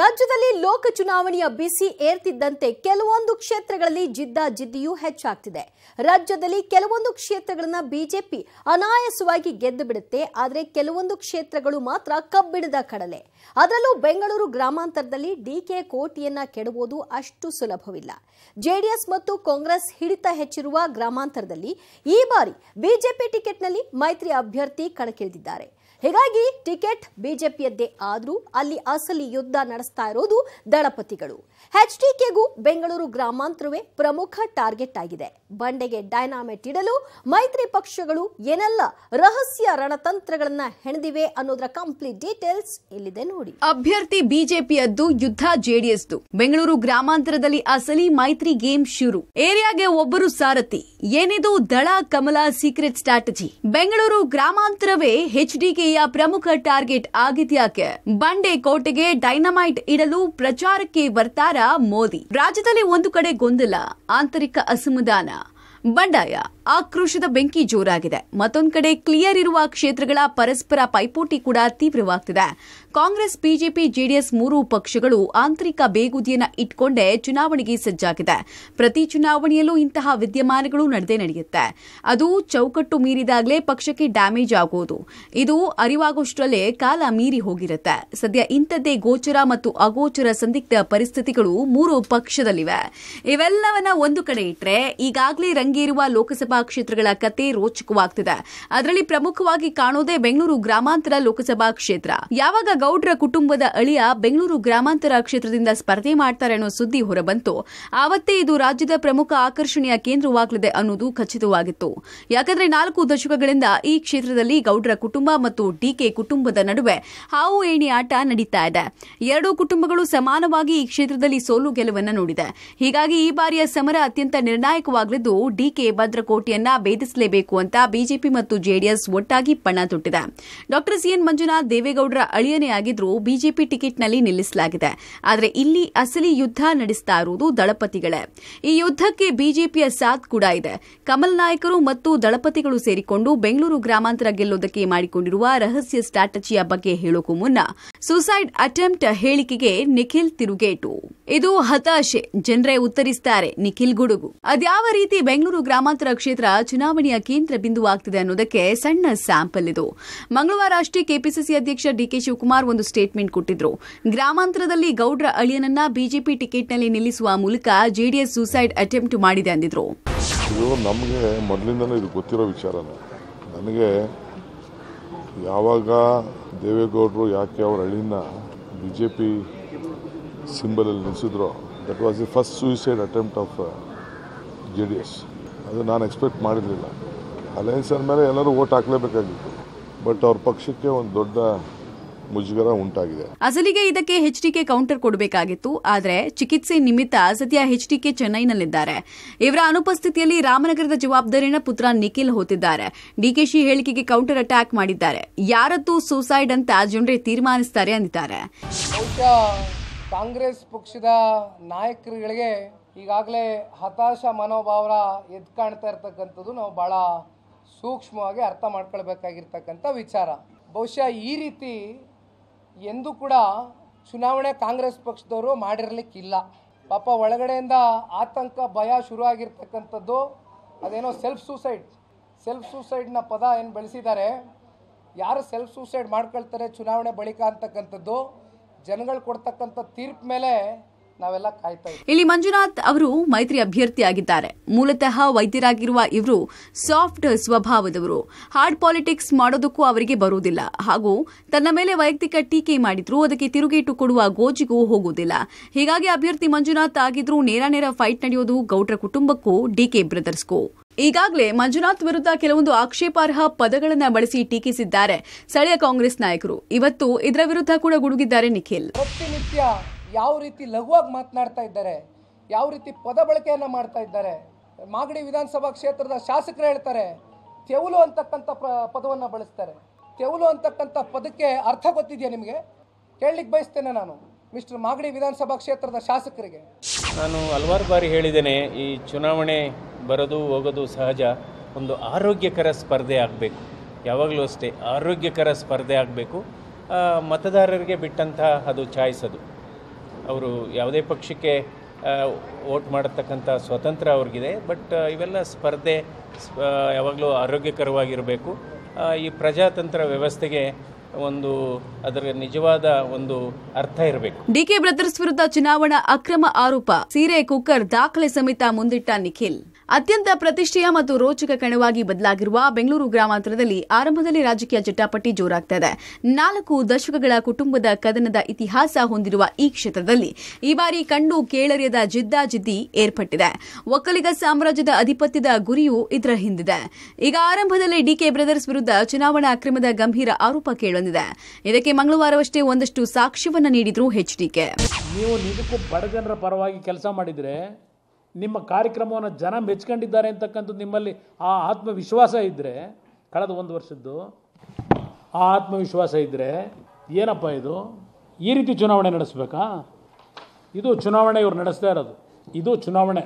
ರಾಜ್ಯದಲ್ಲಿ ಲೋಕ ಚುನಾವಣೆಯ ಬಿಸಿ ಏರ್ತಿದ್ದಂತೆ ಕೆಲವೊಂದು ಕ್ಷೇತ್ರಗಳಲ್ಲಿ ಜಿದ್ದಾಜಿದ್ದಿಯೂ ಹೆಚ್ಚಾಗ್ತಿದೆ ರಾಜ್ಯದಲ್ಲಿ ಕೆಲವೊಂದು ಕ್ಷೇತ್ರಗಳನ್ನ ಬಿಜೆಪಿ ಅನಾಯಾಸವಾಗಿ ಗೆದ್ದು ಬಿಡುತ್ತೆ ಆದರೆ ಕೆಲವೊಂದು ಕ್ಷೇತ್ರಗಳು ಮಾತ್ರ ಕಬ್ಬಿಣದ ಕಡಲೆ ಅದರಲ್ಲೂ ಬೆಂಗಳೂರು ಗ್ರಾಮಾಂತರದಲ್ಲಿ ಡಿಕೆ ಕೋಟಿಯನ್ನ ಕೆಡುವುದು ಅಷ್ಟು ಸುಲಭವಿಲ್ಲ ಜೆಡಿಎಸ್ ಮತ್ತು ಕಾಂಗ್ರೆಸ್ ಹಿಡಿತ ಹೆಚ್ಚಿರುವ ಗ್ರಾಮಾಂತರದಲ್ಲಿ ಈ ಬಾರಿ ಬಿಜೆಪಿ ಟಿಕೆಟ್ನಲ್ಲಿ ಮೈತ್ರಿ ಅಭ್ಯರ್ಥಿ ಕಣಕ್ಕಿಳಿದಿದ್ದಾರೆ ಹೀಗಾಗಿ ಟಿಕೆಟ್ ಬಿಜೆಪಿಯದ್ದೇ ಆದರೂ ಅಲ್ಲಿ ಅಸಲಿ ಯುದ್ಧ ನಡೆಸ್ತಾ ಇರೋದು ದಳಪತಿಗಳು ಎಚ್ ಡಿಕೆಗೂ ಬೆಂಗಳೂರು ಗ್ರಾಮಾಂತರವೇ ಪ್ರಮುಖ ಟಾರ್ಗೆಟ್ ಆಗಿದೆ ಬಂಡೆಗೆ ಡೈನಾಮೆಟ್ ಇಡಲು ಮೈತ್ರಿ ಪಕ್ಷಗಳು ಏನೆಲ್ಲ ರಹಸ್ಯ ರಣತಂತ್ರಗಳನ್ನ ಹೆಣೆದಿವೆ ಅನ್ನೋದರ ಕಂಪ್ಲೀಟ್ ಡೀಟೇಲ್ಸ್ ಇಲ್ಲಿದೆ ನೋಡಿ ಅಭ್ಯರ್ಥಿ ಬಿಜೆಪಿಯದ್ದು ಯುದ್ಧ ಜೆಡಿಎಸ್ದು ಬೆಂಗಳೂರು ಗ್ರಾಮಾಂತರದಲ್ಲಿ ಅಸಲಿ ಮೈತ್ರಿ ಗೇಮ್ ಶುರು ಏರಿಯಾಗೆ ಒಬ್ಬರು ಸಾರಥಿ ಏನಿದು ದಳ ಕಮಲ ಸೀಕ್ರೆಟ್ ಸ್ಟ್ರಾಟಜಿ ಬೆಂಗಳೂರು ಗ್ರಾಮಾಂತರವೇ ಎಚ್ ಡಿಕೆ ಪಾಲಿಕೆಯ ಪ್ರಮುಖ ಟಾರ್ಗೆಟ್ ಆಗಿದ್ಯಾಕೆ ಕೋಟೆಗೆ ಡೈನಮೈಟ್ ಇಡಲು ಪ್ರಚಾರಕ್ಕೆ ಬರ್ತಾರ ಮೋದಿ ರಾಜ್ಯದಲ್ಲಿ ಒಂದು ಕಡೆ ಗೊಂದಲ ಆಂತರಿಕ ಅಸಮಾಧಾನ ಬಂಡಾಯ ಆಕ್ರೋಶದ ಬೆಂಕಿ ಜೋರಾಗಿದೆ ಮತ್ತೊಂದು ಕಡೆ ಕ್ಲಿಯರ್ ಇರುವ ಕ್ಷೇತ್ರಗಳ ಪರಸ್ಪರ ಪೈಪೋಟಿ ಕೂಡ ತೀವ್ರವಾಗ್ತಿದೆ ಕಾಂಗ್ರೆಸ್ ಬಿಜೆಪಿ ಜೆಡಿಎಸ್ ಮೂರು ಪಕ್ಷಗಳು ಆಂತರಿಕ ಬೇಗುದಿಯನ್ನು ಇಟ್ಕೊಂಡೇ ಚುನಾವಣೆಗೆ ಸಜ್ಜಾಗಿದೆ ಪ್ರತಿ ಚುನಾವಣೆಯಲ್ಲೂ ಇಂತಹ ವಿದ್ಯಮಾನಗಳು ನಡೆದೇ ನಡೆಯುತ್ತೆ ಅದು ಚೌಕಟ್ಟು ಮೀರಿದಾಗಲೇ ಪಕ್ಷಕ್ಕೆ ಡ್ಯಾಮೇಜ್ ಆಗೋದು ಇದು ಅರಿವಾಗುವಷ್ಟರಲ್ಲೇ ಕಾಲ ಮೀರಿ ಹೋಗಿರುತ್ತೆ ಸದ್ಯ ಇಂಥದ್ದೇ ಗೋಚರ ಮತ್ತು ಅಗೋಚರ ಸಂದಿಗ್ಧ ಪರಿಸ್ಥಿತಿಗಳು ಮೂರು ಪಕ್ಷದಲ್ಲಿವೆ ಇವೆಲ್ಲವನ್ನ ಒಂದು ಕಡೆ ಇಟ್ಟರೆ ಈಗಾಗಲೇ ರಂಗೇರುವ ಲೋಕಸಭಾ ಲೋಕಸಭಾ ಕ್ಷೇತ್ರಗಳ ಕತೆ ರೋಚಕವಾಗ್ತಿದೆ ಅದರಲ್ಲಿ ಪ್ರಮುಖವಾಗಿ ಕಾಣೋದೇ ಬೆಂಗಳೂರು ಗ್ರಾಮಾಂತರ ಲೋಕಸಭಾ ಕ್ಷೇತ್ರ ಯಾವಾಗ ಗೌಡ್ರ ಕುಟುಂಬದ ಅಳಿಯ ಬೆಂಗಳೂರು ಗ್ರಾಮಾಂತರ ಕ್ಷೇತ್ರದಿಂದ ಸ್ಪರ್ಧೆ ಮಾಡ್ತಾರೆ ಅನ್ನೋ ಸುದ್ದಿ ಹೊರಬಂತು ಆವತ್ತೇ ಇದು ರಾಜ್ಯದ ಪ್ರಮುಖ ಆಕರ್ಷಣೆಯ ಕೇಂದ್ರವಾಗಲಿದೆ ಅನ್ನೋದು ಖಚಿತವಾಗಿತ್ತು ಯಾಕಂದ್ರೆ ನಾಲ್ಕು ದಶಕಗಳಿಂದ ಈ ಕ್ಷೇತ್ರದಲ್ಲಿ ಗೌಡ್ರ ಕುಟುಂಬ ಮತ್ತು ಡಿಕೆ ಕುಟುಂಬದ ನಡುವೆ ಹಾವು ಏಣಿ ಆಟ ನಡೀತಾ ಇದೆ ಎರಡೂ ಕುಟುಂಬಗಳು ಸಮಾನವಾಗಿ ಈ ಕ್ಷೇತ್ರದಲ್ಲಿ ಸೋಲು ಗೆಲುವನ್ನು ನೋಡಿದೆ ಹೀಗಾಗಿ ಈ ಬಾರಿಯ ಸಮರ ಅತ್ಯಂತ ನಿರ್ಣಾಯಕವಾಗಲಿದ್ದು ಡಿಕೆ ಭದ್ರಕೋಟೆ ಪೈಪೋಟಿಯನ್ನ ಭೇದಿಸಲೇಬೇಕು ಅಂತ ಬಿಜೆಪಿ ಮತ್ತು ಜೆಡಿಎಸ್ ಒಟ್ಟಾಗಿ ಪಣ ತೊಟ್ಟಿದೆ ಡಾಕ್ಟರ್ ಸಿಎನ್ ಮಂಜುನಾಥ್ ದೇವೇಗೌಡರ ಅಳಿಯನೇ ಆಗಿದ್ರೂ ಬಿಜೆಪಿ ಟಿಕೆಟ್ನಲ್ಲಿ ನಿಲ್ಲಿಸಲಾಗಿದೆ ಆದರೆ ಇಲ್ಲಿ ಅಸಲಿ ಯುದ್ಧ ನಡೆಸ್ತಾ ಇರುವುದು ದಳಪತಿಗಳೇ ಈ ಯುದ್ಧಕ್ಕೆ ಬಿಜೆಪಿಯ ಸಾಥ್ ಕೂಡ ಇದೆ ಕಮಲ್ ನಾಯಕರು ಮತ್ತು ದಳಪತಿಗಳು ಸೇರಿಕೊಂಡು ಬೆಂಗಳೂರು ಗ್ರಾಮಾಂತರ ಗೆಲ್ಲೋದಕ್ಕೆ ಮಾಡಿಕೊಂಡಿರುವ ರಹಸ್ಯ ಸ್ಟ್ರಾಟಜಿಯ ಬಗ್ಗೆ ಹೇಳೋಕು ಮುನ್ನ ಸುಸೈಡ್ ಅಟೆಂಪ್ಟ್ ಹೇಳಿಕೆಗೆ ನಿಖಿಲ್ ತಿರುಗೇಟು ಇದು ಹತಾಶೆ ಜನರೇ ಉತ್ತರಿಸುತ್ತಾರೆ ನಿಖಿಲ್ ಗುಡುಗು ಅದ್ಯಾವ ರೀತಿ ಬೆಂಗಳೂರು ಗ್ರಾಮಾಂತರ ಕ್ಷೇತ್ರ ಕ್ಷೇತ್ರ ಚುನಾವಣೆಯ ಕೇಂದ್ರ ಬಿಂದು ಅನ್ನೋದಕ್ಕೆ ಸಣ್ಣ ಸ್ಯಾಂಪಲ್ ಇದು ಮಂಗಳವಾರ ಅಷ್ಟೇ ಕೆಪಿಸಿಸಿ ಅಧ್ಯಕ್ಷ ಡಿಕೆ ಶಿವಕುಮಾರ್ ಒಂದು ಸ್ಟೇಟ್ಮೆಂಟ್ ಕೊಟ್ಟಿದ್ರು ಗ್ರಾಮಾಂತರದಲ್ಲಿ ಗೌಡ್ರ ಅಳಿಯನನ್ನ ಬಿಜೆಪಿ ಟಿಕೆಟ್ನಲ್ಲಿ ನಿಲ್ಲಿಸುವ ಮೂಲಕ ಜೆಡಿಎಸ್ ಸೂಸೈಡ್ ಅಟೆಂಪ್ಟ್ ಮಾಡಿದೆ ಅಂದಿದ್ರು ನಮಗೆ ಮೊದಲಿಂದಲೂ ಇದು ಗೊತ್ತಿರೋ ವಿಚಾರ ನನಗೆ ಯಾವಾಗ ದೇವೇಗೌಡರು ಯಾಕೆ ಅವ್ರ ಹಳ್ಳಿನ ಬಿ ಜೆ ಪಿ ಸಿಂಬಲಲ್ಲಿ ನಿಲ್ಲಿಸಿದ್ರು that was the first suicide attempt of J D S ಅದು ನಾನು ಎಕ್ಸ್ಪೆಕ್ಟ್ ಮಾಡಿರಲಿಲ್ಲ ಅಲಯನ್ಸ್ ಮೇಲೆ ಎಲ್ಲರೂ ಓಟ್ ಹಾಕಲೇಬೇಕಾಗಿತ್ತು ಬಟ್ ಅವ್ರ ಪಕ್ಷಕ್ಕೆ ಒಂದು ದೊಡ್ಡ ಮುಜುಗರ ಉಂಟಾಗಿದೆ ಅಸಲಿಗೆ ಇದಕ್ಕೆ ಡಿ ಕೆ ಕೌಂಟರ್ ಕೊಡಬೇಕಾಗಿತ್ತು ಆದರೆ ಚಿಕಿತ್ಸೆ ನಿಮಿತ್ತ ಸದ್ಯ ಕೆ ಚೆನ್ನೈನಲ್ಲಿದ್ದಾರೆ ಇವರ ಅನುಪಸ್ಥಿತಿಯಲ್ಲಿ ರಾಮನಗರದ ಜವಾಬ್ದಾರಿನ ಪುತ್ರ ನಿಖಿಲ್ ಹೊತ್ತಿದ್ದಾರೆ ಡಿಕೆಶಿ ಹೇಳಿಕೆಗೆ ಕೌಂಟರ್ ಅಟ್ಯಾಕ್ ಮಾಡಿದ್ದಾರೆ ಯಾರದ್ದು ಸೂಸೈಡ್ ಅಂತ ಜನರೇ ತೀರ್ಮಾನಿಸ್ತಾರೆ ಅಂದಿದ್ದಾರೆ ಕಾಂಗ್ರೆಸ್ ಪಕ್ಷದ ನಾಯಕರುಗಳಿಗೆ ಈಗಾಗಲೇ ಹತಾಶ ಮನೋಭಾವರ ಎದ್ದು ಕಾಣ್ತಾ ಇರ್ತಕ್ಕಂಥದ್ದು ನಾವು ಭಾಳ ಸೂಕ್ಷ್ಮವಾಗಿ ಅರ್ಥ ಮಾಡ್ಕೊಳ್ಬೇಕಾಗಿರ್ತಕ್ಕಂಥ ವಿಚಾರ ಬಹುಶಃ ಈ ರೀತಿ ಎಂದೂ ಕೂಡ ಚುನಾವಣೆ ಕಾಂಗ್ರೆಸ್ ಪಕ್ಷದವರು ಮಾಡಿರಲಿಕ್ಕಿಲ್ಲ ಪಾಪ ಒಳಗಡೆಯಿಂದ ಆತಂಕ ಭಯ ಆಗಿರ್ತಕ್ಕಂಥದ್ದು ಅದೇನೋ ಸೆಲ್ಫ್ ಸೂಸೈಡ್ ಸೆಲ್ಫ್ ಸೂಸೈಡ್ನ ಪದ ಏನು ಬೆಳೆಸಿದ್ದಾರೆ ಯಾರು ಸೆಲ್ಫ್ ಸೂಸೈಡ್ ಮಾಡ್ಕೊಳ್ತಾರೆ ಚುನಾವಣೆ ಬಳಿಕ ಅಂತಕ್ಕಂಥದ್ದು ಜನಗಳು ಕೊಡ್ತಕ್ಕಂಥ ತೀರ್ಪು ಮೇಲೆ ನಾವೆಲ್ಲ ಇಲ್ಲಿ ಮಂಜುನಾಥ್ ಅವರು ಮೈತ್ರಿ ಅಭ್ಯರ್ಥಿಯಾಗಿದ್ದಾರೆ ಮೂಲತಃ ವೈದ್ಯರಾಗಿರುವ ಇವರು ಸಾಫ್ಟ್ ಸ್ವಭಾವದವರು ಹಾರ್ಡ್ ಪಾಲಿಟಿಕ್ಸ್ ಮಾಡೋದಕ್ಕೂ ಅವರಿಗೆ ಬರುವುದಿಲ್ಲ ಹಾಗೂ ತನ್ನ ಮೇಲೆ ವೈಯಕ್ತಿಕ ಟೀಕೆ ಮಾಡಿದ್ರು ಅದಕ್ಕೆ ತಿರುಗೇಟು ಕೊಡುವ ಗೋಜಿಗೂ ಹೋಗುವುದಿಲ್ಲ ಹೀಗಾಗಿ ಅಭ್ಯರ್ಥಿ ಮಂಜುನಾಥ್ ಆಗಿದ್ರು ನೇರ ನೇರ ಫೈಟ್ ನಡೆಯೋದು ಗೌಡ್ರ ಕುಟುಂಬಕ್ಕೂ ಡಿಕೆ ಬ್ರದರ್ಸ್ಗೂ ಈಗಾಗಲೇ ಮಂಜುನಾಥ್ ವಿರುದ್ಧ ಕೆಲವೊಂದು ಆಕ್ಷೇಪಾರ್ಹ ಪದಗಳನ್ನು ಬಳಸಿ ಟೀಕಿಸಿದ್ದಾರೆ ಸ್ಥಳೀಯ ಕಾಂಗ್ರೆಸ್ ನಾಯಕರು ಇವತ್ತು ಇದರ ವಿರುದ್ಧ ಕೂಡ ಗುಡುಗಿದ್ದಾರೆ ನಿಖಿಲ್ ಪ್ರತಿನಿತ್ಯ ಯಾವ ರೀತಿ ಲಘುವಾಗಿ ಮಾತನಾಡ್ತಾ ಇದ್ದಾರೆ ಯಾವ ರೀತಿ ಪದ ಬಳಕೆಯನ್ನು ಮಾಡ್ತಾ ಇದ್ದಾರೆ ಮಾಗಡಿ ವಿಧಾನಸಭಾ ಕ್ಷೇತ್ರದ ಶಾಸಕರು ಹೇಳ್ತಾರೆ ತೆವಲು ಅಂತಕ್ಕಂಥ ಪ್ರ ಪದವನ್ನು ಬಳಸ್ತಾರೆ ತೆವಲು ಅಂತಕ್ಕಂಥ ಪದಕ್ಕೆ ಅರ್ಥ ಗೊತ್ತಿದೆಯಾ ನಿಮಗೆ ಕೇಳಲಿಕ್ಕೆ ಬಯಸ್ತೇನೆ ನಾನು ಮಿಸ್ಟರ್ ಮಾಗಡಿ ವಿಧಾನಸಭಾ ಕ್ಷೇತ್ರದ ಶಾಸಕರಿಗೆ ನಾನು ಹಲವಾರು ಬಾರಿ ಹೇಳಿದ್ದೇನೆ ಈ ಚುನಾವಣೆ ಬರೋದು ಹೋಗೋದು ಸಹಜ ಒಂದು ಆರೋಗ್ಯಕರ ಸ್ಪರ್ಧೆ ಆಗಬೇಕು ಯಾವಾಗಲೂ ಅಷ್ಟೇ ಆರೋಗ್ಯಕರ ಸ್ಪರ್ಧೆ ಆಗಬೇಕು ಮತದಾರರಿಗೆ ಬಿಟ್ಟಂತಹ ಅದು ಚಾಯ್ಸ್ ಅವರು ಯಾವುದೇ ಪಕ್ಷಕ್ಕೆ ವೋಟ್ ಮಾಡತಕ್ಕಂಥ ಸ್ವತಂತ್ರ ಅವ್ರಿಗಿದೆ ಬಟ್ ಇವೆಲ್ಲ ಸ್ಪರ್ಧೆ ಯಾವಾಗಲೂ ಆರೋಗ್ಯಕರವಾಗಿರಬೇಕು ಈ ಪ್ರಜಾತಂತ್ರ ವ್ಯವಸ್ಥೆಗೆ ಒಂದು ಅದರ ನಿಜವಾದ ಒಂದು ಅರ್ಥ ಇರಬೇಕು ಡಿಕೆ ಬ್ರದರ್ಸ್ ವಿರುದ್ಧ ಚುನಾವಣಾ ಅಕ್ರಮ ಆರೋಪ ಸೀರೆ ಕುಕ್ಕರ್ ದಾಖಲೆ ಸಮೇತ ಮುಂದಿಟ್ಟ ನಿಖಿಲ್ ಅತ್ಯಂತ ಪ್ರತಿಷ್ಠೆಯ ಮತ್ತು ರೋಚಕ ಕಣವಾಗಿ ಬದಲಾಗಿರುವ ಬೆಂಗಳೂರು ಗ್ರಾಮಾಂತರದಲ್ಲಿ ಆರಂಭದಲ್ಲಿ ರಾಜಕೀಯ ಜಟಾಪಟಿ ಜೋರಾಗ್ತಾ ಇದೆ ನಾಲ್ಕು ದಶಕಗಳ ಕುಟುಂಬದ ಕದನದ ಇತಿಹಾಸ ಹೊಂದಿರುವ ಈ ಕ್ಷೇತ್ರದಲ್ಲಿ ಈ ಬಾರಿ ಕಂಡು ಕೇಳರಿಯದ ಜಿದ್ದಾಜಿದ್ದಿ ಏರ್ಪಟ್ಟಿದೆ ಒಕ್ಕಲಿಗ ಸಾಮ್ರಾಜ್ಯದ ಅಧಿಪತ್ಯದ ಗುರಿಯೂ ಇದರ ಹಿಂದಿದೆ ಈಗ ಆರಂಭದಲ್ಲಿ ಡಿಕೆ ಬ್ರದರ್ಸ್ ವಿರುದ್ಧ ಚುನಾವಣಾ ಅಕ್ರಮದ ಗಂಭೀರ ಆರೋಪ ಕೇಳೊಂದಿದೆ ಇದಕ್ಕೆ ಮಂಗಳವಾರವಷ್ಟೇ ಒಂದಷ್ಟು ಸಾಕ್ಷ್ಯವನ್ನು ನೀಡಿದ್ರು ಎಚ್ಡಿಕೆ ನೀವು ನಿಜಕ್ಕೂ ಪರವಾಗಿ ಕೆಲಸ ಮಾಡಿದ್ರೆ ನಿಮ್ಮ ಕಾರ್ಯಕ್ರಮವನ್ನು ಜನ ಮೆಚ್ಕೊಂಡಿದ್ದಾರೆ ಅಂತಕ್ಕಂಥದ್ದು ನಿಮ್ಮಲ್ಲಿ ಆ ಆತ್ಮವಿಶ್ವಾಸ ಇದ್ದರೆ ಕಳೆದ ಒಂದು ವರ್ಷದ್ದು ಆ ಆತ್ಮವಿಶ್ವಾಸ ಇದ್ದರೆ ಏನಪ್ಪ ಇದು ಈ ರೀತಿ ಚುನಾವಣೆ ನಡೆಸಬೇಕಾ ಇದು ಚುನಾವಣೆ ಇವ್ರು ನಡೆಸ್ತಾ ಇರೋದು ಇದು ಚುನಾವಣೆ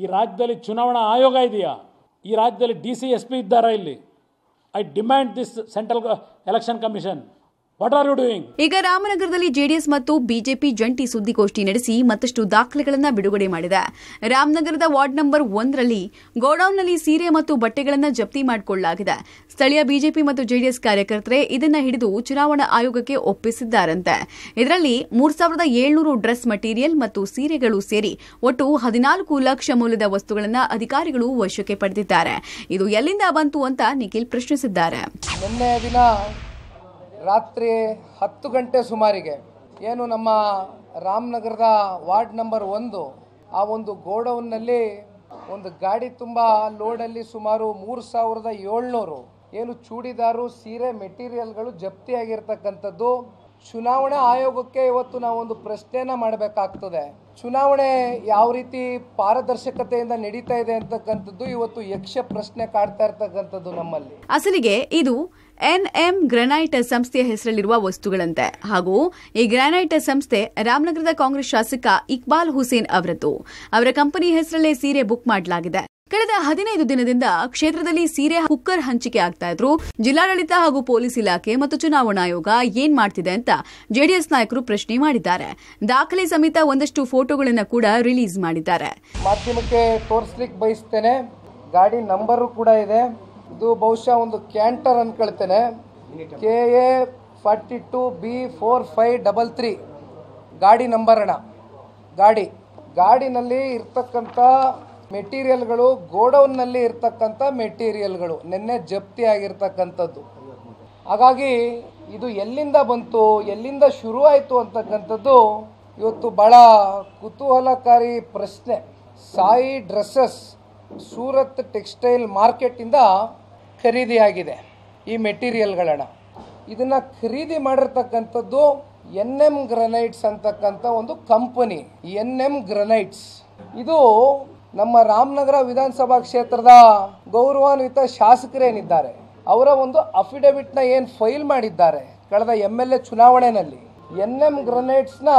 ಈ ರಾಜ್ಯದಲ್ಲಿ ಚುನಾವಣಾ ಆಯೋಗ ಇದೆಯಾ ಈ ರಾಜ್ಯದಲ್ಲಿ ಡಿ ಸಿ ಎಸ್ ಪಿ ಇದ್ದಾರಾ ಇಲ್ಲಿ I demand this central election commission ಈಗ ರಾಮನಗರದಲ್ಲಿ ಜೆಡಿಎಸ್ ಮತ್ತು ಬಿಜೆಪಿ ಜಂಟಿ ಸುದ್ದಿಗೋಷ್ಠಿ ನಡೆಸಿ ಮತ್ತಷ್ಟು ದಾಖಲೆಗಳನ್ನು ಬಿಡುಗಡೆ ಮಾಡಿದೆ ರಾಮನಗರದ ವಾರ್ಡ್ ನಂಬರ್ ಒಂದರಲ್ಲಿ ಗೋಡೌನ್ನಲ್ಲಿ ಸೀರೆ ಮತ್ತು ಬಟ್ಟೆಗಳನ್ನು ಜಪ್ತಿ ಮಾಡಿಕೊಳ್ಳಲಾಗಿದೆ ಸ್ಥಳೀಯ ಬಿಜೆಪಿ ಮತ್ತು ಜೆಡಿಎಸ್ ಕಾರ್ಯಕರ್ತರೆ ಇದನ್ನು ಹಿಡಿದು ಚುನಾವಣಾ ಆಯೋಗಕ್ಕೆ ಒಪ್ಪಿಸಿದ್ದಾರಂತೆ ಇದರಲ್ಲಿ ಮೂರು ಸಾವಿರದ ಏಳ್ನೂರು ಡ್ರೆಸ್ ಮಟೀರಿಯಲ್ ಮತ್ತು ಸೀರೆಗಳು ಸೇರಿ ಒಟ್ಟು ಹದಿನಾಲ್ಕು ಲಕ್ಷ ಮೌಲ್ಯದ ವಸ್ತುಗಳನ್ನು ಅಧಿಕಾರಿಗಳು ವಶಕ್ಕೆ ಪಡೆದಿದ್ದಾರೆ ಇದು ಎಲ್ಲಿಂದ ಬಂತು ಅಂತ ನಿಖಿಲ್ ಪ್ರಶ್ನಿಸಿದ್ದಾರೆ ರಾತ್ರಿ ಹತ್ತು ಗಂಟೆ ಸುಮಾರಿಗೆ ಏನು ನಮ್ಮ ರಾಮನಗರದ ವಾರ್ಡ್ ನಂಬರ್ ಒಂದು ಆ ಒಂದು ಗೋಡೌನ್ನಲ್ಲಿ ಒಂದು ಗಾಡಿ ತುಂಬ ಲೋಡಲ್ಲಿ ಸುಮಾರು ಮೂರು ಸಾವಿರದ ಏಳ್ನೂರು ಏನು ಚೂಡಿದಾರು ಸೀರೆ ಮೆಟೀರಿಯಲ್ಗಳು ಜಪ್ತಿಯಾಗಿರ್ತಕ್ಕಂಥದ್ದು ಚುನಾವಣಾ ಆಯೋಗಕ್ಕೆ ಇವತ್ತು ನಾವೊಂದು ಪ್ರಶ್ನೆಯನ್ನು ಮಾಡಬೇಕಾಗ್ತದೆ ಚುನಾವಣೆ ಯಾವ ರೀತಿ ಪಾರದರ್ಶಕತೆಯಿಂದ ನಡೀತಾ ಇದೆ ಅಂತಕ್ಕಂಥದ್ದು ಇವತ್ತು ಯಕ್ಷ ಪ್ರಶ್ನೆ ಕಾಡ್ತಾ ಇರ್ತಕ್ಕಂಥದ್ದು ನಮ್ಮಲ್ಲಿ ಅಸಲಿಗೆ ಇದು ಎನ್ ಎಂ ಗ್ರೆನೈಟ್ ಸಂಸ್ಥೆಯ ಹೆಸರಲ್ಲಿರುವ ವಸ್ತುಗಳಂತೆ ಹಾಗೂ ಈ ಗ್ರಾನೈಟ್ ಸಂಸ್ಥೆ ರಾಮನಗರದ ಕಾಂಗ್ರೆಸ್ ಶಾಸಕ ಇಕ್ಬಾಲ್ ಹುಸೇನ್ ಅವರದ್ದು ಅವರ ಕಂಪನಿ ಹೆಸರಲ್ಲೇ ಸೀರೆ ಬುಕ್ ಮಾಡಲಾಗಿದೆ ಕಳೆದ ಹದಿನೈದು ದಿನದಿಂದ ಕ್ಷೇತ್ರದಲ್ಲಿ ಸೀರೆ ಕುಕ್ಕರ್ ಹಂಚಿಕೆ ಆಗ್ತಾ ಇದ್ರು ಜಿಲ್ಲಾಡಳಿತ ಹಾಗೂ ಪೊಲೀಸ್ ಇಲಾಖೆ ಮತ್ತು ಚುನಾವಣಾ ಆಯೋಗ ಏನ್ ಮಾಡ್ತಿದೆ ಅಂತ ಜೆಡಿಎಸ್ ನಾಯಕರು ಪ್ರಶ್ನೆ ಮಾಡಿದ್ದಾರೆ ದಾಖಲೆ ಸಮೇತ ಒಂದಷ್ಟು ಫೋಟೋಗಳನ್ನು ಕೂಡ ರಿಲೀಸ್ ಮಾಡಿದ್ದಾರೆ ಮಾಧ್ಯಮಕ್ಕೆ ತೋರಿಸಲಿಕ್ಕೆ ಬಯಸ್ತೇನೆ ಗಾಡಿ ನಂಬರ್ ಕೂಡ ಇದೆ ಇದು ಬಹುಶಃ ಒಂದು ಕ್ಯಾಂಟರ್ ಅಂದ್ಕೊಳ್ತೇನೆ K A forty two B four five double three ಗಾಡಿ ನಂಬರ್ ಅಣ್ಣ ಗಾಡಿ ಗಾಡಿನಲ್ಲಿ ಇರ್ತಕ್ಕಂಥ ಮೆಟೀರಿಯಲ್ಗಳು ಗೋಡೌನ್ನಲ್ಲಿ ಇರ್ತಕ್ಕಂಥ ಮೆಟೀರಿಯಲ್ಗಳು ನಿನ್ನೆ ಜಪ್ತಿ ಆಗಿರ್ತಕ್ಕಂಥದ್ದು ಹಾಗಾಗಿ ಇದು ಎಲ್ಲಿಂದ ಬಂತು ಎಲ್ಲಿಂದ ಶುರು ಆಯಿತು ಅಂತಕ್ಕಂಥದ್ದು ಇವತ್ತು ಭಾಳ ಕುತೂಹಲಕಾರಿ ಪ್ರಶ್ನೆ ಸಾಯಿ ಡ್ರೆಸ್ಸಸ್ ಸೂರತ್ ಟೆಕ್ಸ್ಟೈಲ್ ಮಾರ್ಕೆಟಿಂದ ಖರೀದಿಯಾಗಿದೆ ಈ ಮೆಟೀರಿಯಲ್ಗಳನ್ನ ಇದನ್ನು ಖರೀದಿ ಮಾಡಿರ್ತಕ್ಕಂಥದ್ದು ಎನ್ ಎಮ್ ಗ್ರನೈಟ್ಸ್ ಅಂತಕ್ಕಂಥ ಒಂದು ಕಂಪನಿ ಎನ್ ಎಮ್ ಗ್ರನೈಟ್ಸ್ ಇದು ನಮ್ಮ ರಾಮನಗರ ವಿಧಾನಸಭಾ ಕ್ಷೇತ್ರದ ಗೌರವಾನ್ವಿತ ಶಾಸಕರೇನಿದ್ದಾರೆ ಅವರ ಒಂದು ಅಫಿಡವಿಟ್ನ ಏನು ಫೈಲ್ ಮಾಡಿದ್ದಾರೆ ಕಳೆದ ಎಮ್ ಎಲ್ ಎ ಚುನಾವಣೆಯಲ್ಲಿ ಎನ್ ಎಮ್ ಗ್ರನೈಟ್ಸ್ನ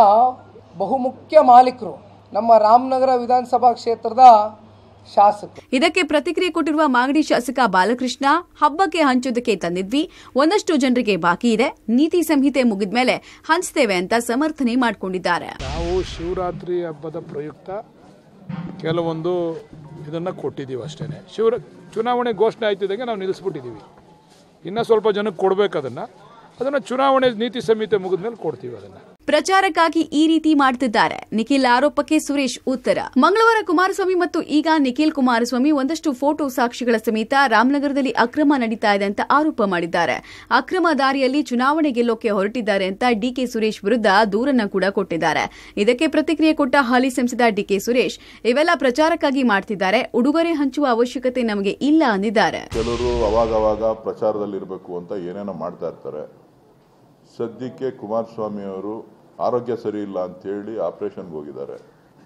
ಬಹುಮುಖ್ಯ ಮಾಲೀಕರು ನಮ್ಮ ರಾಮನಗರ ವಿಧಾನಸಭಾ ಕ್ಷೇತ್ರದ ಶಾಸಕ ಇದಕ್ಕೆ ಪ್ರತಿಕ್ರಿಯೆ ಕೊಟ್ಟಿರುವ ಮಾಗಡಿ ಶಾಸಕ ಬಾಲಕೃಷ್ಣ ಹಬ್ಬಕ್ಕೆ ಹಂಚೋದಕ್ಕೆ ತಂದಿದ್ವಿ ಒಂದಷ್ಟು ಜನರಿಗೆ ಬಾಕಿ ಇದೆ ನೀತಿ ಸಂಹಿತೆ ಮುಗಿದ ಮೇಲೆ ಹಂಚ್ತೇವೆ ಅಂತ ಸಮರ್ಥನೆ ಮಾಡಿಕೊಂಡಿದ್ದಾರೆ ನಾವು ಶಿವರಾತ್ರಿ ಹಬ್ಬದ ಪ್ರಯುಕ್ತ ಕೆಲವೊಂದು ಇದನ್ನ ಕೊಟ್ಟಿದ್ದೀವಿ ಅಷ್ಟೇ ಶಿವ ಚುನಾವಣೆ ಘೋಷಣೆ ಆಯ್ತಿದ್ದಂಗೆ ನಾವು ನಿಲ್ಲಿಸ್ಬಿಟ್ಟಿದ್ದೀವಿ ಇನ್ನೂ ಸ್ವಲ್ಪ ಜನಕ್ಕೆ ಕೊಡಬೇಕು ಅದನ್ನು ಅದನ್ನು ಚುನಾವಣೆ ನೀತಿ ಸಂಹಿತೆ ಮುಗಿದ್ಮೇಲೆ ಕೊಡ್ತೀವಿ ಅದನ್ನು ಪ್ರಚಾರಕ್ಕಾಗಿ ಈ ರೀತಿ ಮಾಡುತ್ತಿದ್ದಾರೆ ನಿಖಿಲ್ ಆರೋಪಕ್ಕೆ ಸುರೇಶ್ ಉತ್ತರ ಮಂಗಳವಾರ ಕುಮಾರಸ್ವಾಮಿ ಮತ್ತು ಈಗ ನಿಖಿಲ್ ಕುಮಾರಸ್ವಾಮಿ ಒಂದಷ್ಟು ಫೋಟೋ ಸಾಕ್ಷಿಗಳ ಸಮೇತ ರಾಮನಗರದಲ್ಲಿ ಅಕ್ರಮ ನಡೀತಾ ಇದೆ ಅಂತ ಆರೋಪ ಮಾಡಿದ್ದಾರೆ ಅಕ್ರಮ ದಾರಿಯಲ್ಲಿ ಚುನಾವಣೆ ಗೆಲ್ಲೋಕೆ ಹೊರಟಿದ್ದಾರೆ ಅಂತ ಡಿಕೆ ಸುರೇಶ್ ವಿರುದ್ಧ ದೂರನ್ನ ಕೂಡ ಕೊಟ್ಟಿದ್ದಾರೆ ಇದಕ್ಕೆ ಪ್ರತಿಕ್ರಿಯೆ ಕೊಟ್ಟ ಹಾಲಿ ಸಂಸದ ಡಿಕೆ ಸುರೇಶ್ ಇವೆಲ್ಲ ಪ್ರಚಾರಕ್ಕಾಗಿ ಮಾಡ್ತಿದ್ದಾರೆ ಉಡುಗೊರೆ ಹಂಚುವ ಅವಶ್ಯಕತೆ ನಮಗೆ ಇಲ್ಲ ಅಂದಿದ್ದಾರೆ ಕೆಲವರು ಅವಾಗವಾಗ ಪ್ರಚಾರದಲ್ಲಿರಬೇಕು ಅಂತ ಏನೇನೋ ಮಾಡ್ತಾ ಇರ್ತಾರೆ ಸದ್ಯಕ್ಕೆ ಕುಮಾರಸ್ವಾಮಿ ಅವರು ಆರೋಗ್ಯ ಸರಿ ಇಲ್ಲ ಅಂಥೇಳಿ ಆಪ್ರೇಷನ್ಗೆ ಹೋಗಿದ್ದಾರೆ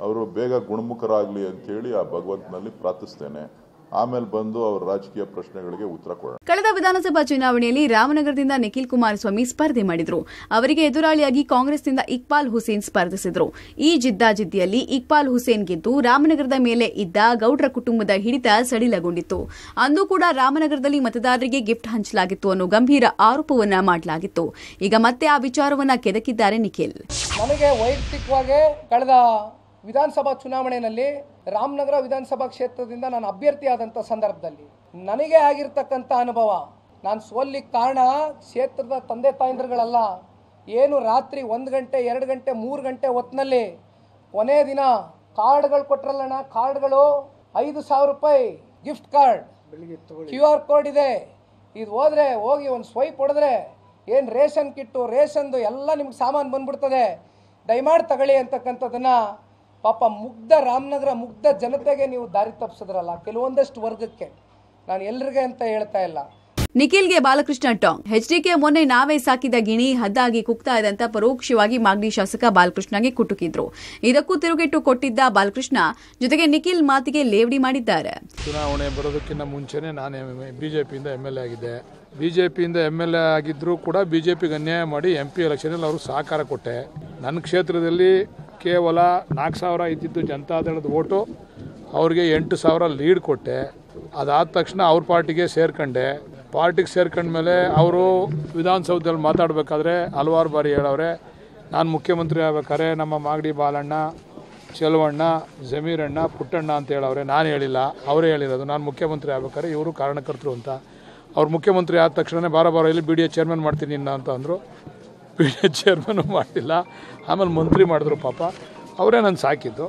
ಅವರು ಬೇಗ ಗುಣಮುಖರಾಗಲಿ ಅಂಥೇಳಿ ಆ ಭಗವಂತನಲ್ಲಿ ಪ್ರಾರ್ಥಿಸ್ತೇನೆ ಆಮೇಲೆ ಬಂದು ಅವರ ರಾಜಕೀಯ ಪ್ರಶ್ನೆಗಳಿಗೆ ಉತ್ತರ ಕೊಡೋಣ ಕಳೆದ ವಿಧಾನಸಭಾ ಚುನಾವಣೆಯಲ್ಲಿ ರಾಮನಗರದಿಂದ ನಿಖಿಲ್ ಕುಮಾರಸ್ವಾಮಿ ಸ್ಪರ್ಧೆ ಮಾಡಿದ್ರು ಅವರಿಗೆ ಎದುರಾಳಿಯಾಗಿ ಕಾಂಗ್ರೆಸ್ನಿಂದ ಇಕ್ಬಾಲ್ ಹುಸೇನ್ ಸ್ಪರ್ಧಿಸಿದ್ರು ಈ ಜಿದ್ದಾಜಿದ್ದಿಯಲ್ಲಿ ಇಕ್ಬಾಲ್ ಹುಸೇನ್ ಗೆದ್ದು ರಾಮನಗರದ ಮೇಲೆ ಇದ್ದ ಗೌಡ್ರ ಕುಟುಂಬದ ಹಿಡಿತ ಸಡಿಲಗೊಂಡಿತ್ತು ಅಂದು ಕೂಡ ರಾಮನಗರದಲ್ಲಿ ಮತದಾರರಿಗೆ ಗಿಫ್ಟ್ ಹಂಚಲಾಗಿತ್ತು ಅನ್ನೋ ಗಂಭೀರ ಆರೋಪವನ್ನ ಮಾಡಲಾಗಿತ್ತು ಈಗ ಮತ್ತೆ ಆ ವಿಚಾರವನ್ನ ಕೆದಕಿದ್ದಾರೆ ನಿಖಿಲ್ ನನಗೆ ವೈಯಕ್ತಿಕವಾಗಿ ಕಳೆದ ವಿಧಾನಸಭಾ ಚುನಾವಣೆಯಲ್ಲಿ ರಾಮನಗರ ವಿಧಾನಸಭಾ ಕ್ಷೇತ್ರದಿಂದ ನಾನು ಅಭ್ಯರ್ಥಿಯಾದಂಥ ಸಂದರ್ಭದಲ್ಲಿ ನನಗೆ ಆಗಿರ್ತಕ್ಕಂಥ ಅನುಭವ ನಾನು ಸೋಲ್ಲಿಕ್ಕೆ ಕಾರಣ ಕ್ಷೇತ್ರದ ತಂದೆ ತಾಯಂದ್ರಗಳಲ್ಲ ಏನು ರಾತ್ರಿ ಒಂದು ಗಂಟೆ ಎರಡು ಗಂಟೆ ಮೂರು ಗಂಟೆ ಹೊತ್ತಿನಲ್ಲಿ ಕೊನೆ ದಿನ ಕಾರ್ಡ್ಗಳು ಕೊಟ್ಟರಲ್ಲಣ್ಣ ಕಾರ್ಡ್ಗಳು ಐದು ಸಾವಿರ ರೂಪಾಯಿ gift card Q R code ಇದೆ ಇದು ಹೋದರೆ ಹೋಗಿ ಒಂದು ಸ್ವೈಪ್ ಹೊಡೆದ್ರೆ ಏನು ರೇಷನ್ ಕಿಟ್ಟು ರೇಷನ್ದು ಎಲ್ಲ ನಿಮ್ಗೆ ಸಾಮಾನು ಬಂದ್ಬಿಡ್ತದೆ ದಯಮಾಡಿ ತಗೊಳ್ಳಿ ಅಂತಕ್ಕಂಥದ್ದನ್ನು ಪಾಪ ಮುಗ್ಧ ರಾಮನಗರ ಮುಗ್ಧ ಜನತೆಗೆ ನೀವು ದಾರಿ ತಪ್ಪಿಸಿದ್ರಲ್ಲ ಕೆಲವೊಂದಷ್ಟು ವರ್ಗಕ್ಕೆ ನಾನು ಎಲ್ರಿಗೆ ಅಂತ ಹೇಳ್ತಾ ಇಲ್ಲ ನಿಖಿಲ್ಗೆ ಬಾಲಕೃಷ್ಣ ಟಾಂಗ್ ಕೆ ಮೊನ್ನೆ ನಾವೇ ಸಾಕಿದ ಗಿಣಿ ಹದ್ದಾಗಿ ಕುಗ್ತಾ ಅಂತ ಪರೋಕ್ಷವಾಗಿ ಮಾಗಡಿ ಶಾಸಕ ಬಾಲಕೃಷ್ಣಗೆ ಕುಟುಕಿದ್ರು ಇದಕ್ಕೂ ತಿರುಗೇಟು ಕೊಟ್ಟಿದ್ದ ಬಾಲಕೃಷ್ಣ ಜೊತೆಗೆ ನಿಖಿಲ್ ಮಾತಿಗೆ ಲೇವಡಿ ಮಾಡಿದ್ದಾರೆ ಚುನಾವಣೆ ಬರೋದಕ್ಕಿಂತ ಮುಂಚೆನೆ ನಾನು ಬಿಜೆಪಿಯಿಂದ ಎಂ ಎಲ್ ಎ ಆಗಿದ್ದೆ ಬಿಜೆಪಿಯಿಂದ ಎಮ್ ಎಲ್ ಎ ಆಗಿದ್ರು ಕೂಡ ಬಿಜೆಪಿಗೆ ಅನ್ಯಾಯ ಮಾಡಿ ಎಂ ಪಿ ಎಲೆಕ್ಷನಲ್ಲಿ ಅವರು ಸಹಕಾರ ಕೊಟ್ಟೆ ನನ್ನ ಕ್ಷೇತ್ರದಲ್ಲಿ ಕೇವಲ ನಾಲ್ಕು ಸಾವಿರ ಇದ್ದಿದ್ದು ಜನತಾದಳದ ಓಟು ಅವ್ರಿಗೆ ಎಂಟು ಸಾವಿರ ಲೀಡ್ ಕೊಟ್ಟೆ ಅದಾದ ತಕ್ಷಣ ಅವ್ರ ಪಾರ್ಟಿಗೆ ಸೇರ್ಕೊಂಡೆ ಪಾರ್ಟಿಗೆ ಸೇರ್ಕೊಂಡ್ಮೇಲೆ ಅವರು ವಿಧಾನಸೌಧದಲ್ಲಿ ಮಾತಾಡಬೇಕಾದ್ರೆ ಹಲವಾರು ಬಾರಿ ಹೇಳವ್ರೆ ನಾನು ಮುಖ್ಯಮಂತ್ರಿ ಆಗ್ಬೇಕಾದ್ರೆ ನಮ್ಮ ಮಾಗಡಿ ಬಾಲಣ್ಣ ಚೆಲುವಣ್ಣ ಜಮೀರಣ್ಣ ಪುಟ್ಟಣ್ಣ ಅಂತ ಹೇಳವ್ರೆ ನಾನು ಹೇಳಿಲ್ಲ ಅವರೇ ಹೇಳಿರೋದು ನಾನು ಮುಖ್ಯಮಂತ್ರಿ ಆಗ್ಬೇಕಾದ್ರೆ ಇವರು ಕಾರಣಕರ್ತರು ಅಂತ ಅವ್ರು ಮುಖ್ಯಮಂತ್ರಿ ಆದ ತಕ್ಷಣವೇ ಬಾರ ಬಾರ ಇಲ್ಲಿ ಬಿ ಡಿ ಎ ಚೇರ್ಮನ್ ಮಾಡ್ತೀನಿ ಇನ್ನ ಅಂತ ಅಂದರು ಪಿ ಡಿ ಚೇರ್ಮನು ಮಾಡಿಲ್ಲ ಆಮೇಲೆ ಮಂತ್ರಿ ಮಾಡಿದ್ರು ಪಾಪ ಅವರೇ ನಾನು ಸಾಕಿದ್ದು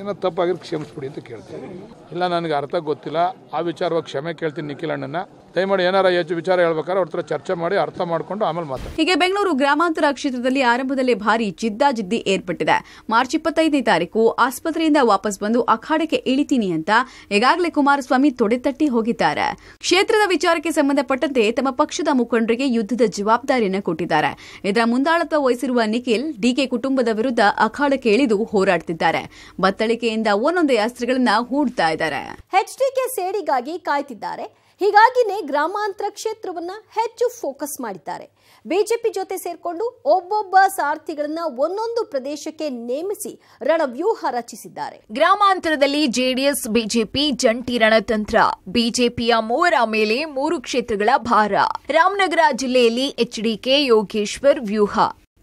ಏನೋ ತಪ್ಪಾಗಿರೋ ಕ್ಷಮಿಸ್ಬಿಡಿ ಅಂತ ಕೇಳ್ತೀನಿ ಇಲ್ಲ ನನಗೆ ಅರ್ಥ ಗೊತ್ತಿಲ್ಲ ಆ ವಿಚಾರವಾಗಿ ಕ್ಷಮೆ ಕೇಳ್ತೀನಿ ನಿಖಿಲ್ ಅಣ್ಣನ ದಯಮಾಡಿ ಏನಾರ ಹೆಚ್ಚು ವಿಚಾರ ಹೇಳ್ಬೇಕಾದ್ರೆ ಅವ್ರ ಚರ್ಚೆ ಮಾಡಿ ಅರ್ಥ ಮಾಡಿಕೊಂಡು ಆಮೇಲೆ ಮಾತು ಹೀಗೆ ಬೆಂಗಳೂರು ಗ್ರಾಮಾಂತರ ಕ್ಷೇತ್ರದಲ್ಲಿ ಆರಂಭದಲ್ಲಿ ಭಾರಿ ಜಿದ್ದಾಜಿದ್ದಿ ಏರ್ಪಟ್ಟಿದೆ ಮಾರ್ಚ್ ಇಪ್ಪತ್ತೈದನೇ ತಾರೀಕು ಆಸ್ಪತ್ರೆಯಿಂದ ವಾಪಸ್ ಬಂದು ಅಖಾಡಕ್ಕೆ ಇಳಿತೀನಿ ಅಂತ ಈಗಾಗಲೇ ಕುಮಾರಸ್ವಾಮಿ ತೊಡೆತಟ್ಟಿ ಹೋಗಿದ್ದಾರೆ ಕ್ಷೇತ್ರದ ವಿಚಾರಕ್ಕೆ ಸಂಬಂಧಪಟ್ಟಂತೆ ತಮ್ಮ ಪಕ್ಷದ ಮುಖಂಡರಿಗೆ ಯುದ್ಧದ ಜವಾಬ್ದಾರಿಯನ್ನು ಕೊಟ್ಟಿದ್ದಾರೆ ಇದರ ಮುಂದಾಳತ್ವ ವಹಿಸಿರುವ ನಿಖಿಲ್ ಡಿಕೆ ಕುಟುಂಬದ ವಿರುದ್ಧ ಅಖಾಡಕ್ಕೆ ಇಳಿದು ಹೋರಾಡುತ್ತಿದ್ದಾರೆ ಬತ್ತಳಿಕೆಯಿಂದ ಒಂದೊಂದೇ ಅಸ್ತ್ರಗಳನ್ನು ಹೂಡ್ತಾ ಇದ್ದಾರೆ ಎಚ್ಡಿಕೆ ಸೇಡಿಗಾಗಿ ಕಾಯ್ತಿದ್ದಾರೆ ಹೀಗಾಗಿನೇ ಗ್ರಾಮಾಂತರ ಕ್ಷೇತ್ರವನ್ನು ಹೆಚ್ಚು ಫೋಕಸ್ ಮಾಡಿದ್ದಾರೆ ಬಿಜೆಪಿ ಜೊತೆ ಸೇರ್ಕೊಂಡು ಒಬ್ಬೊಬ್ಬ ಸಾರ್ಥಿಗಳನ್ನ ಒಂದೊಂದು ಪ್ರದೇಶಕ್ಕೆ ನೇಮಿಸಿ ರಣವ್ಯೂಹ ರಚಿಸಿದ್ದಾರೆ ಗ್ರಾಮಾಂತರದಲ್ಲಿ ಜೆಡಿಎಸ್ ಬಿಜೆಪಿ ಜಂಟಿ ರಣತಂತ್ರ ಬಿಜೆಪಿಯ ಮೂವರ ಮೇಲೆ ಮೂರು ಕ್ಷೇತ್ರಗಳ ಭಾರ ರಾಮನಗರ ಜಿಲ್ಲೆಯಲ್ಲಿ ಎಚ್ಡಿಕೆ ಯೋಗೇಶ್ವರ್ ವ್ಯೂಹ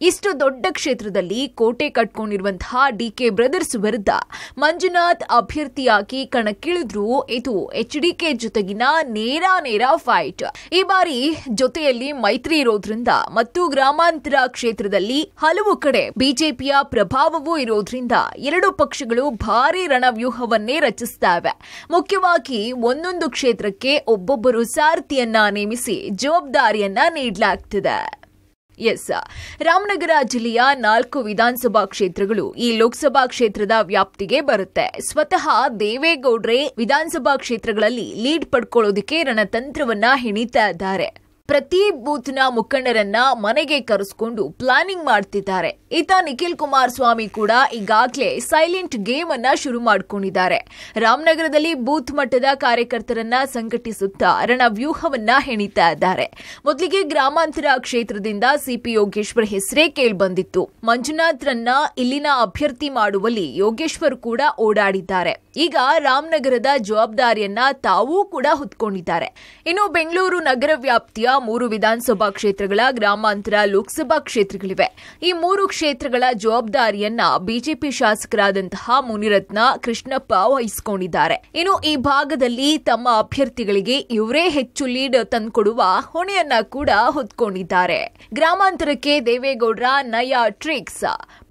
ಇಷ್ಟು ದೊಡ್ಡ ಕ್ಷೇತ್ರದಲ್ಲಿ ಕೋಟೆ ಕಟ್ಕೊಂಡಿರುವಂತಹ ಡಿ ಕೆ ಬ್ರದರ್ಸ್ ವಿರುದ್ಧ ಮಂಜುನಾಥ್ ಅಭ್ಯರ್ಥಿಯಾಗಿ ಕಣಕ್ಕಿಳಿದ್ರು ಇದು ಎಚ್ ಡಿ ಕೆ ಜೊತೆಗಿನ ನೇರ ನೇರ ಫೈಟ್ ಈ ಬಾರಿ ಜೊತೆಯಲ್ಲಿ ಮೈತ್ರಿ ಇರೋದ್ರಿಂದ ಮತ್ತು ಗ್ರಾಮಾಂತರ ಕ್ಷೇತ್ರದಲ್ಲಿ ಹಲವು ಕಡೆ ಬಿಜೆಪಿಯ ಪ್ರಭಾವವೂ ಇರೋದ್ರಿಂದ ಎರಡು ಪಕ್ಷಗಳು ಭಾರಿ ರಣವ್ಯೂಹವನ್ನೇ ರಚಿಸುತ್ತವೆ ಮುಖ್ಯವಾಗಿ ಒಂದೊಂದು ಕ್ಷೇತ್ರಕ್ಕೆ ಒಬ್ಬೊಬ್ಬರು ಸಾರಥಿಯನ್ನ ನೇಮಿಸಿ ಜವಾಬ್ದಾರಿಯನ್ನ ನೀಡಲಾಗ್ತಿದೆ ಎಸ್ ರಾಮನಗರ ಜಿಲ್ಲೆಯ ನಾಲ್ಕು ವಿಧಾನಸಭಾ ಕ್ಷೇತ್ರಗಳು ಈ ಲೋಕಸಭಾ ಕ್ಷೇತ್ರದ ವ್ಯಾಪ್ತಿಗೆ ಬರುತ್ತೆ ಸ್ವತಃ ದೇವೇಗೌಡ್ರೆ ವಿಧಾನಸಭಾ ಕ್ಷೇತ್ರಗಳಲ್ಲಿ ಲೀಡ್ ಪಡ್ಕೊಳ್ಳೋದಕ್ಕೆ ರಣತಂತ್ರವನ್ನ ಹೆಣಿತಾ ಇದ್ದಾರೆ ಪ್ರತಿ ಬೂತ್ನ ಮುಖಂಡರನ್ನ ಮನೆಗೆ ಕರೆಸ್ಕೊಂಡು ಪ್ಲಾನಿಂಗ್ ಮಾಡ್ತಿದ್ದಾರೆ ಈತ ನಿಖಿಲ್ ಕುಮಾರ್ ಸ್ವಾಮಿ ಕೂಡ ಈಗಾಗಲೇ ಸೈಲೆಂಟ್ ಗೇಮ್ ಅನ್ನ ಶುರು ಮಾಡಿಕೊಂಡಿದ್ದಾರೆ ರಾಮನಗರದಲ್ಲಿ ಬೂತ್ ಮಟ್ಟದ ಕಾರ್ಯಕರ್ತರನ್ನ ಸಂಘಟಿಸುತ್ತಾ ರಣವ್ಯೂಹವನ್ನ ಹೆಣಿತಾ ಇದ್ದಾರೆ ಮೊದಲಿಗೆ ಗ್ರಾಮಾಂತರ ಕ್ಷೇತ್ರದಿಂದ ಸಿಪಿ ಯೋಗೇಶ್ವರ್ ಹೆಸರೇ ಕೇಳಿಬಂದಿತ್ತು ಮಂಜುನಾಥ್ರನ್ನ ಇಲ್ಲಿನ ಅಭ್ಯರ್ಥಿ ಮಾಡುವಲ್ಲಿ ಯೋಗೇಶ್ವರ್ ಕೂಡ ಓಡಾಡಿದ್ದಾರೆ ಈಗ ರಾಮನಗರದ ಜವಾಬ್ದಾರಿಯನ್ನ ತಾವೂ ಕೂಡ ಹೊತ್ಕೊಂಡಿದ್ದಾರೆ ಇನ್ನು ಬೆಂಗಳೂರು ನಗರ ವ್ಯಾಪ್ತಿಯ ಮೂರು ವಿಧಾನಸಭಾ ಕ್ಷೇತ್ರಗಳ ಗ್ರಾಮಾಂತರ ಲೋಕಸಭಾ ಕ್ಷೇತ್ರಗಳಿವೆ ಈ ಮೂರು ಕ್ಷೇತ್ರಗಳ ಜವಾಬ್ದಾರಿಯನ್ನ ಬಿಜೆಪಿ ಶಾಸಕರಾದಂತಹ ಮುನಿರತ್ನ ಕೃಷ್ಣಪ್ಪ ವಹಿಸಿಕೊಂಡಿದ್ದಾರೆ ಇನ್ನು ಈ ಭಾಗದಲ್ಲಿ ತಮ್ಮ ಅಭ್ಯರ್ಥಿಗಳಿಗೆ ಇವರೇ ಹೆಚ್ಚು ಲೀಡ್ ತಂದುಕೊಡುವ ಹೊಣೆಯನ್ನ ಕೂಡ ಹೊತ್ಕೊಂಡಿದ್ದಾರೆ ಗ್ರಾಮಾಂತರಕ್ಕೆ ದೇವೇಗೌಡರ ನಯ ಟ್ರಿಕ್ಸ್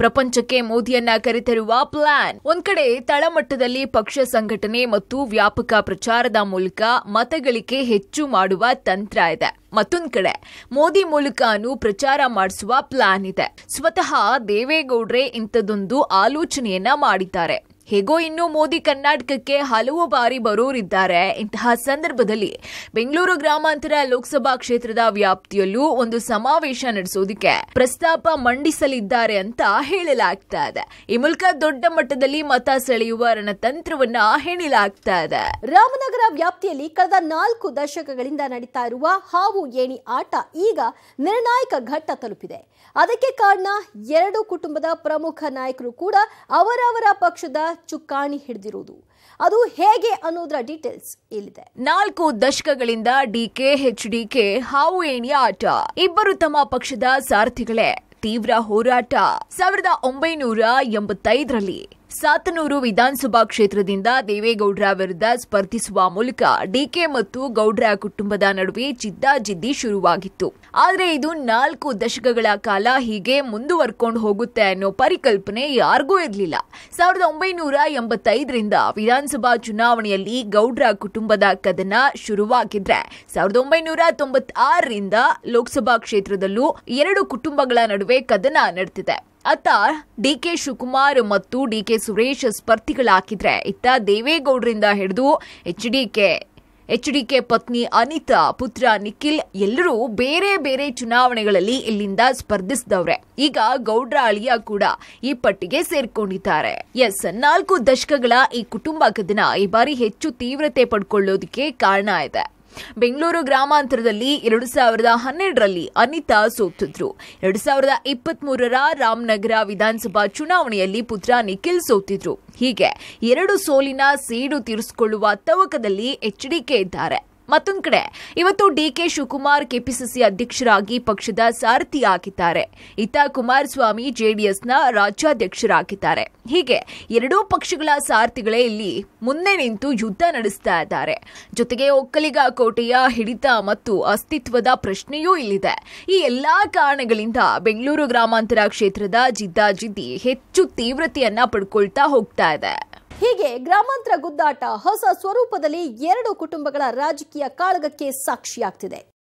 ಪ್ರಪಂಚಕ್ಕೆ ಮೋದಿಯನ್ನ ಕರೆತರುವ ಪ್ಲಾನ್ ಒಂದ್ ಕಡೆ ತಳಮಟ್ಟದಲ್ಲಿ ಪಕ್ಷ ಸಂಘಟನೆ ಮತ್ತು ವ್ಯಾಪಕ ಪ್ರಚಾರದ ಮೂಲಕ ಮತಗಳಿಕೆ ಹೆಚ್ಚು ಮಾಡುವ ತಂತ್ರ ಇದೆ ಮತ್ತೊಂದ್ ಕಡೆ ಮೋದಿ ಮೂಲಕನೂ ಪ್ರಚಾರ ಮಾಡಿಸುವ ಪ್ಲಾನ್ ಇದೆ ಸ್ವತಃ ದೇವೇಗೌಡ್ರೆ ಇಂಥದೊಂದು ಆಲೋಚನೆಯನ್ನ ಮಾಡಿದ್ದಾರೆ ಹೇಗೋ ಇನ್ನೂ ಮೋದಿ ಕರ್ನಾಟಕಕ್ಕೆ ಹಲವು ಬಾರಿ ಬರೋರಿದ್ದಾರೆ ಇಂತಹ ಸಂದರ್ಭದಲ್ಲಿ ಬೆಂಗಳೂರು ಗ್ರಾಮಾಂತರ ಲೋಕಸಭಾ ಕ್ಷೇತ್ರದ ವ್ಯಾಪ್ತಿಯಲ್ಲೂ ಒಂದು ಸಮಾವೇಶ ನಡೆಸೋದಕ್ಕೆ ಪ್ರಸ್ತಾಪ ಮಂಡಿಸಲಿದ್ದಾರೆ ಅಂತ ಹೇಳಲಾಗ್ತಾ ಇದೆ ಈ ಮೂಲಕ ದೊಡ್ಡ ಮಟ್ಟದಲ್ಲಿ ಮತ ಸೆಳೆಯುವ ರಣತಂತ್ರವನ್ನ ಹೇಳಲಾಗ್ತಾ ಇದೆ ರಾಮನಗರ ವ್ಯಾಪ್ತಿಯಲ್ಲಿ ಕಳೆದ ನಾಲ್ಕು ದಶಕಗಳಿಂದ ನಡೀತಾ ಇರುವ ಹಾವು ಏಣಿ ಆಟ ಈಗ ನಿರ್ಣಾಯಕ ಘಟ್ಟ ತಲುಪಿದೆ ಅದಕ್ಕೆ ಕಾರಣ ಎರಡು ಕುಟುಂಬದ ಪ್ರಮುಖ ನಾಯಕರು ಕೂಡ ಅವರವರ ಪಕ್ಷದ ಚುಕ್ಕಾಣಿ ಹಿಡಿದಿರುವುದು ಅದು ಹೇಗೆ ಅನ್ನೋದ್ರ ಡೀಟೇಲ್ಸ್ ಇಲ್ಲಿದೆ ನಾಲ್ಕು ದಶಕಗಳಿಂದ ಡಿಕೆ ಎಚ್ ಡಿಕೆ ಹಾವು ಏಣಿಯ ಆಟ ಇಬ್ಬರು ತಮ್ಮ ಪಕ್ಷದ ಸಾರಥಿಗಳೇ ತೀವ್ರ ಹೋರಾಟ ಸಾವಿರದ ಒಂಬೈನೂರ ಎಂಬತ್ತೈದರಲ್ಲಿ ಸಾತನೂರು ವಿಧಾನಸಭಾ ಕ್ಷೇತ್ರದಿಂದ ದೇವೇಗೌಡರ ವಿರುದ್ಧ ಸ್ಪರ್ಧಿಸುವ ಮೂಲಕ ಡಿಕೆ ಮತ್ತು ಗೌಡ್ರ ಕುಟುಂಬದ ನಡುವೆ ಜಿದ್ದಾಜಿದ್ದಿ ಶುರುವಾಗಿತ್ತು ಆದರೆ ಇದು ನಾಲ್ಕು ದಶಕಗಳ ಕಾಲ ಹೀಗೆ ಮುಂದುವರ್ಕೊಂಡು ಹೋಗುತ್ತೆ ಅನ್ನೋ ಪರಿಕಲ್ಪನೆ ಯಾರಿಗೂ ಇರಲಿಲ್ಲ ಸಾವಿರದ ಒಂಬೈನೂರ ಎಂಬತ್ತೈದರಿಂದ ವಿಧಾನಸಭಾ ಚುನಾವಣೆಯಲ್ಲಿ ಗೌಡ್ರ ಕುಟುಂಬದ ಕದನ ಶುರುವಾಗಿದ್ರೆ ಸಾವಿರದ ಒಂಬೈನೂರ ತೊಂಬತ್ತಾರರಿಂದ ಲೋಕಸಭಾ ಕ್ಷೇತ್ರದಲ್ಲೂ ಎರಡು ಕುಟುಂಬಗಳ ನಡುವೆ ಕದನ ನಡೆದಿದೆ ಅತ್ತ ಡಿ ಕೆ ಶಿವಕುಮಾರ್ ಮತ್ತು ಡಿ ಕೆ ಸುರೇಶ್ ಸ್ಪರ್ಧಿಗಳಾಕಿದ್ರೆ ಇತ್ತ ದೇವೇಗೌಡರಿಂದ ಹಿಡಿದು H D K H D K ಪತ್ನಿ ಅನಿತಾ ಪುತ್ರ ನಿಖಿಲ್ ಎಲ್ಲರೂ ಬೇರೆ ಬೇರೆ ಚುನಾವಣೆಗಳಲ್ಲಿ ಇಲ್ಲಿಂದ ಸ್ಪರ್ಧಿಸಿದವ್ರೆ ಈಗ ಗೌಡ್ರ ಅಳಿಯ ಕೂಡ ಈ ಪಟ್ಟಿಗೆ ಸೇರ್ಕೊಂಡಿದ್ದಾರೆ ಎಸ್ ನಾಲ್ಕು ದಶಕಗಳ ಈ ಕುಟುಂಬ ಕದನ ಈ ಬಾರಿ ಹೆಚ್ಚು ತೀವ್ರತೆ ಪಡ್ಕೊಳ್ಳೋದಕ್ಕೆ ಕಾರಣ ಇದೆ ಬೆಂಗಳೂರು ಗ್ರಾಮಾಂತರದಲ್ಲಿ ಎರಡು ಸಾವಿರದ ಹನ್ನೆರಡರಲ್ಲಿ ಅನಿತಾ ಸೋತಿದ್ರು ಎರಡು ಸಾವಿರದ ಇಪ್ಪತ್ತ್ ಮೂರರ ರಾಮನಗರ ವಿಧಾನಸಭಾ ಚುನಾವಣೆಯಲ್ಲಿ ಪುತ್ರ ನಿಖಿಲ್ ಸೋತಿದ್ರು ಹೀಗೆ ಎರಡು ಸೋಲಿನ ಸೇಡು ತೀರಿಸಿಕೊಳ್ಳುವ ತವಕದಲ್ಲಿ ಎಚ್ಚರಿಕೆ ಇದ್ದಾರೆ ಮತ್ತೊಂದು ಕಡೆ ಇವತ್ತು ಡಿಕೆ ಶಿವಕುಮಾರ್ ಕೆಪಿಸಿಸಿ ಅಧ್ಯಕ್ಷರಾಗಿ ಪಕ್ಷದ ಸಾರಥಿಯಾಗಿದ್ದಾರೆ ಇತ್ತ ಕುಮಾರಸ್ವಾಮಿ ಜೆಡಿಎಸ್ನ ರಾಜ್ಯಾಧ್ಯಕ್ಷರಾಗಿದ್ದಾರೆ ಹೀಗೆ ಎರಡೂ ಪಕ್ಷಗಳ ಸಾರಥಿಗಳೇ ಇಲ್ಲಿ ಮುಂದೆ ನಿಂತು ಯುದ್ಧ ನಡೆಸ್ತಾ ಇದ್ದಾರೆ ಜೊತೆಗೆ ಒಕ್ಕಲಿಗ ಕೋಟೆಯ ಹಿಡಿತ ಮತ್ತು ಅಸ್ತಿತ್ವದ ಪ್ರಶ್ನೆಯೂ ಇಲ್ಲಿದೆ ಈ ಎಲ್ಲಾ ಕಾರಣಗಳಿಂದ ಬೆಂಗಳೂರು ಗ್ರಾಮಾಂತರ ಕ್ಷೇತ್ರದ ಜಿದ್ದಾಜಿದ್ದಿ ಹೆಚ್ಚು ತೀವ್ರತೆಯನ್ನ ಪಡ್ಕೊಳ್ತಾ ಹೋಗ್ತಾ ಇದೆ ಹೀಗೆ ಗ್ರಾಮಾಂತರ ಗುದ್ದಾಟ ಹೊಸ ಸ್ವರೂಪದಲ್ಲಿ ಎರಡು ಕುಟುಂಬಗಳ ರಾಜಕೀಯ ಕಾಳಗಕ್ಕೆ ಸಾಕ್ಷಿಯಾಗ್ತಿದೆ